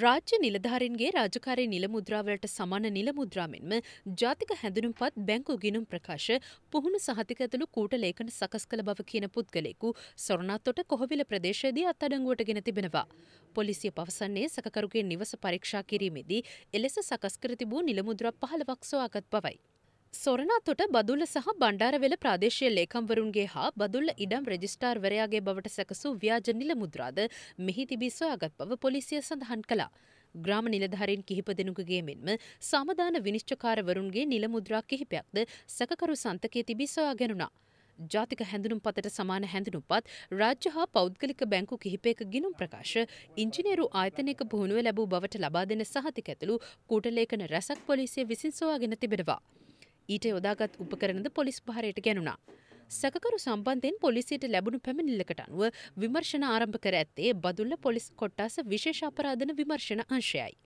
රාජ්‍ය නිලධාරින්ගේ රාජකාරී නිලමුද්‍රාවලට සමාන නිලමුද්‍රාමෙන්ම ජාතික හැඳුනුම්පත් බැංකු ගිනුම් ප්‍රකාශ පුහුණු සහතික ඇතුළු කූට ලේඛන සකස් කළ බව කියන පුද්ගලයෙකු සොරණත්තොට කොහොවිල ප්‍රදේශයේදී අත්අඩංගුවටගෙන තිබෙනවා. පොලිසිය පවසන්නේ සකකරුගේ නිවස පරීක්ෂා කිරීමේදී එලෙස සකස් කර තිබූ නිලමුද්‍රා 15ක් සොයාගත් බවයි. සොරනාතොට බදුල්ල සහ බණ්ඩාරවෙල ප්‍රාදේශය ලේකම්වරුන්ගේ හා බදුල්ල ඉඩම් රෙජිස්ටාර්වරයාගේ බවට සැකසූ ව්‍යාජ නිල මුද්‍රාද මෙහි තිබී සොයාගත් බව පොලිසිය සඳහන් කළා. ග්‍රාම නිලධාරීන් කිහිප දෙනෙකුගේ මෙන්ම සමාදාන විනිශ්චකාරවරුන්ගේ නිල මුද්‍රා කිහිපයක්ද සැකකරු සන්තකයේ තිබී සොයා ගැනුණා. ජාතික හැඳුනුම් පතට සමාන හැඳුනුම්පත් රාජ්‍ය හා පෞද්ගලික බැංකු කිහිපයක ගිනුම් ප්‍රකාශ ඉංජිනේරු ආයතනයක පුහුණුව ලැබූ බවට ලබා දෙන සහතික ඇතුළු කූටලේඛන රැසක් පොලිසිය විසින් සොයාගෙන තිබෙනවා. ඊට යොදාගත් උපකරණද පොලිස් භාරයට ගැනුණා. සැකකරු සම්බන්ධයෙන් පොලිසියට ලැබුණු පැමිණිල්ලකට අනුව විමර්ශන ආරම්භ කර ඇත්තේ බදුල්ල පොලිස් කොට්ටාස විශේෂ අපරාධන විමර්ශන අංශයයි.